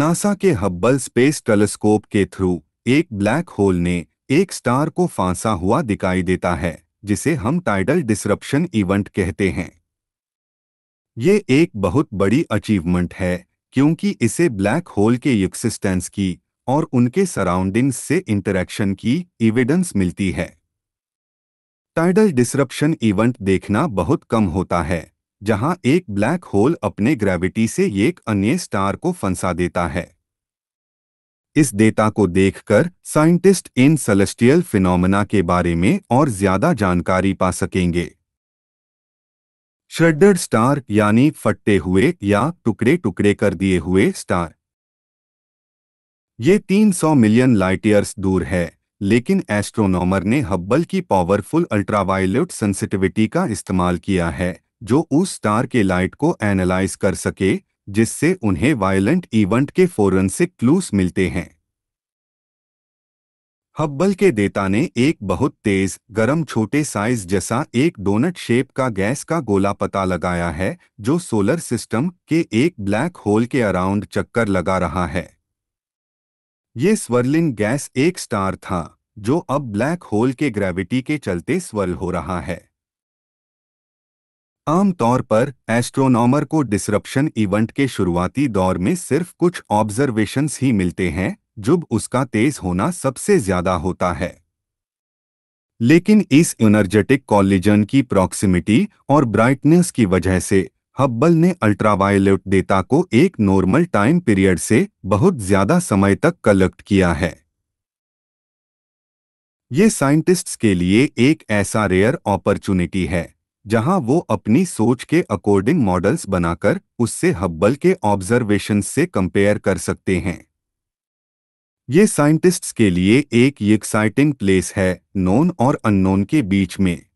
NASA के Hubble space telescope के through एक ब्लैक होल ने एक स्टार को फांसा हुआ दिखाई देता है जिसे हम टाइडल डिसरप्शन इवेंट कहते हैं ये एक बहुत बड़ी अचीवमेंट है क्योंकि इसे ब्लैक होल के एक्सिस्टेंस की और उनके सराउंडिंग्स से इंटरेक्शन की इविडेंस मिलती है टाइडल डिसरप्शन इवेंट देखना बहुत कम होता है जहां एक ब्लैक होल अपने ग्रेविटी से एक अन्य स्टार को फंसा देता है इस डेटा को देखकर साइंटिस्ट इन सेलेस्टियल फिनोमेना के बारे में और ज्यादा जानकारी पा सकेंगे श्रेडर्ड स्टार यानी फटे हुए या टुकड़े टुकड़े कर दिए हुए स्टार ये 300 मिलियन लाइट ईयर्स दूर है लेकिन एस्ट्रोनॉमर ने हब्बल की पावरफुल अल्ट्रावायलेट सेंसिटिविटी का इस्तेमाल किया है जो उस स्टार के लाइट को एनालाइज कर सके जिससे उन्हें वायलेंट इवेंट के फोरेंसिक क्लूस मिलते हैं हब्बल के देता ने एक बहुत तेज गरम छोटे साइज जैसा एक डोनट शेप का गैस का गोला पता लगाया है जो सोलर सिस्टम के एक ब्लैक होल के अराउंड चक्कर लगा रहा है ये स्वर्लिंग गैस एक स्टार था जो अब ब्लैक होल के ग्रेविटी के चलते स्वर्ल हो रहा है आमतौर पर एस्ट्रोनॉमर को डिसरप्शन इवेंट के शुरुआती दौर में सिर्फ कुछ ऑब्जर्वेशंस ही मिलते हैं जब उसका तेज होना सबसे ज्यादा होता है लेकिन इस एनर्जेटिक कॉलिजन की प्रॉक्सिमिटी और ब्राइटनेस की वजह से हब्बल ने अल्ट्रावायलेट डेटा को एक नॉर्मल टाइम पीरियड से बहुत ज्यादा समय तक कलेक्ट किया है ये साइंटिस्ट्स के लिए एक ऐसा रेयर अपॉर्चुनिटी है जहां वो अपनी सोच के अकॉर्डिंग मॉडल्स बनाकर उससे हब्बल के ऑब्जर्वेशन से कंपेयर कर सकते हैं ये साइंटिस्ट्स के लिए एक एक्साइटिंग प्लेस है नोन और अननोन के बीच में